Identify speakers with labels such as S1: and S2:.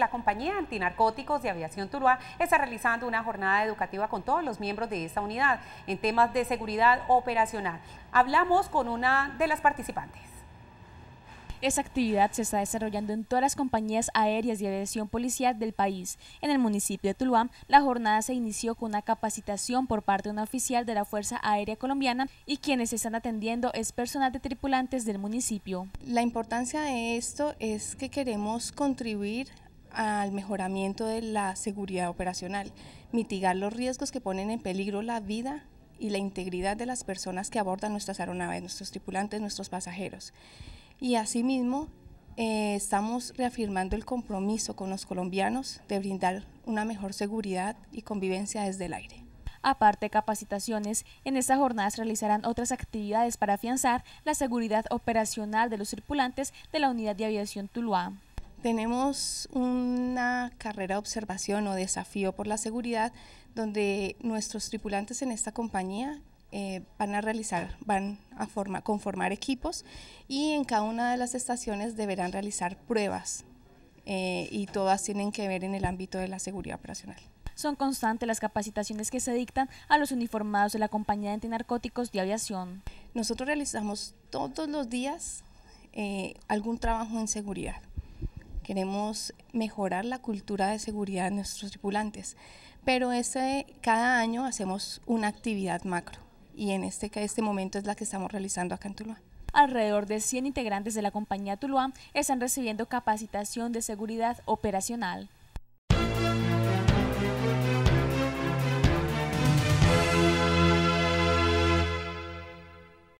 S1: la compañía antinarcóticos de aviación Tuluá está realizando una jornada educativa con todos los miembros de esta unidad en temas de seguridad operacional. Hablamos con una de las participantes. Esta
S2: actividad se está desarrollando en todas las compañías aéreas y aviación policial del país. En el municipio de Tuluá, la jornada se inició con una capacitación por parte de un oficial de la Fuerza Aérea Colombiana y quienes están atendiendo es personal de tripulantes del municipio. La importancia
S3: de esto es que queremos contribuir al mejoramiento de la seguridad operacional, mitigar los riesgos que ponen en peligro la vida y la integridad de las personas que abordan nuestras aeronaves, nuestros tripulantes, nuestros pasajeros. Y asimismo, eh, estamos reafirmando el compromiso con los colombianos de brindar una mejor seguridad y convivencia desde el aire. Aparte de capacitaciones, en estas
S2: jornadas realizarán otras actividades para afianzar la seguridad operacional de los tripulantes de
S3: la Unidad de Aviación Tuluá tenemos una carrera de observación o desafío por la seguridad donde nuestros tripulantes en esta compañía eh, van a realizar, van a conformar equipos y en cada una de las estaciones deberán realizar pruebas eh, y todas tienen que ver en el ámbito de la seguridad operacional.
S2: Son constantes las capacitaciones que se dictan a los uniformados de la compañía de antinarcóticos
S3: de aviación. Nosotros realizamos todos los días eh, algún trabajo en seguridad queremos mejorar la cultura de seguridad de nuestros tripulantes. Pero ese, cada año hacemos una actividad macro y en este, este momento es la que estamos realizando acá en Tuluá.
S2: Alrededor de 100 integrantes de la compañía Tuluá están recibiendo capacitación de seguridad operacional.